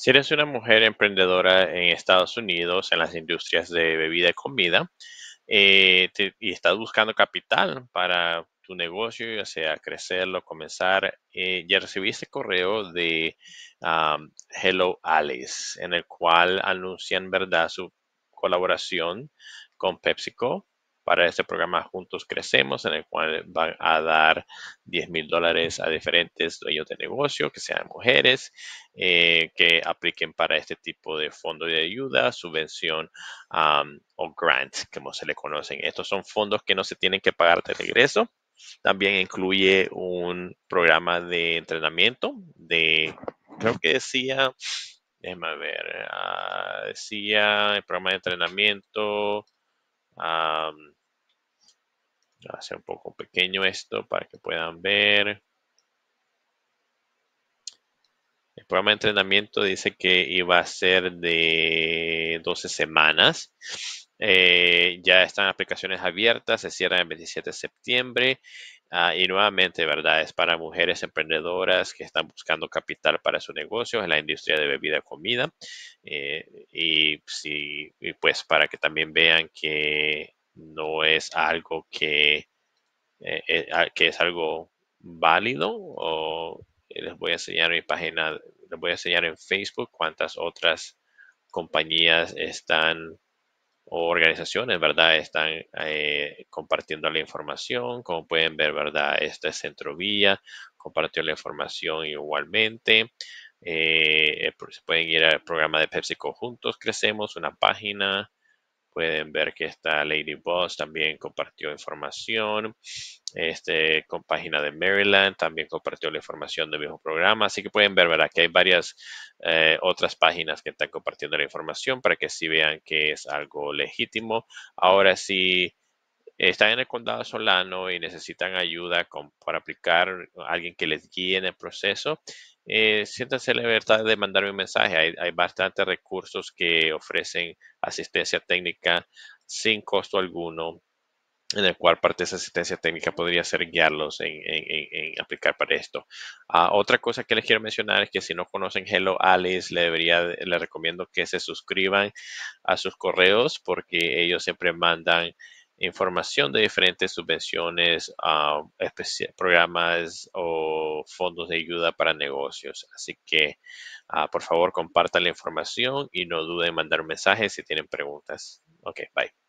Si eres una mujer emprendedora en Estados Unidos, en las industrias de bebida y comida, eh, y estás buscando capital para tu negocio, ya sea crecerlo, comenzar, eh, ya recibiste correo de um, Hello Alice, en el cual anuncian, ¿verdad?, su colaboración con PepsiCo para este programa Juntos Crecemos, en el cual van a dar 10 mil dólares a diferentes dueños de negocio, que sean mujeres, eh, que apliquen para este tipo de fondo de ayuda, subvención o grant, como se le conocen. Estos son fondos que no se tienen que pagar de regreso. También incluye un programa de entrenamiento de, creo que decía, déjame ver, ah, decía el programa de entrenamiento, Voy a hacer un poco pequeño esto para que puedan ver. El programa de entrenamiento dice que iba a ser de 12 semanas. Eh, ya están aplicaciones abiertas, se cierran el 27 de septiembre. Ah, y nuevamente, ¿verdad? Es para mujeres emprendedoras que están buscando capital para su negocio en la industria de bebida y comida. Eh, y, sí, y pues para que también vean que no es algo que, eh, eh, que es algo válido o les voy a enseñar mi página, les voy a enseñar en Facebook cuántas otras compañías están o organizaciones, ¿verdad? Están eh, compartiendo la información, como pueden ver, ¿verdad? Este es Centro Vía compartió la información igualmente. pueden ir al programa de PepsiCo Juntos Crecemos, una página Pueden ver que esta Lady Boss también compartió información. Este, con página de Maryland también compartió la información del mismo programa. Así que pueden ver, ¿verdad? Que hay varias eh, otras páginas que están compartiendo la información para que sí vean que es algo legítimo. Ahora si están en el condado solano y necesitan ayuda para aplicar alguien que les guíe en el proceso, eh, la libertad de mandarme un mensaje. Hay, bastantes recursos que ofrecen asistencia técnica sin costo alguno en el cual parte de esa asistencia técnica podría ser guiarlos en, aplicar para esto. Ah, otra cosa que les quiero mencionar es que si no conocen Hello Alice, le debería, les recomiendo que se suscriban a sus correos porque ellos siempre mandan información de diferentes subvenciones, ah, programas o fondos de ayuda para negocios. Así que, ah, por favor, compartan la información y no duden en mandar mensajes si tienen preguntas. Ok, bye.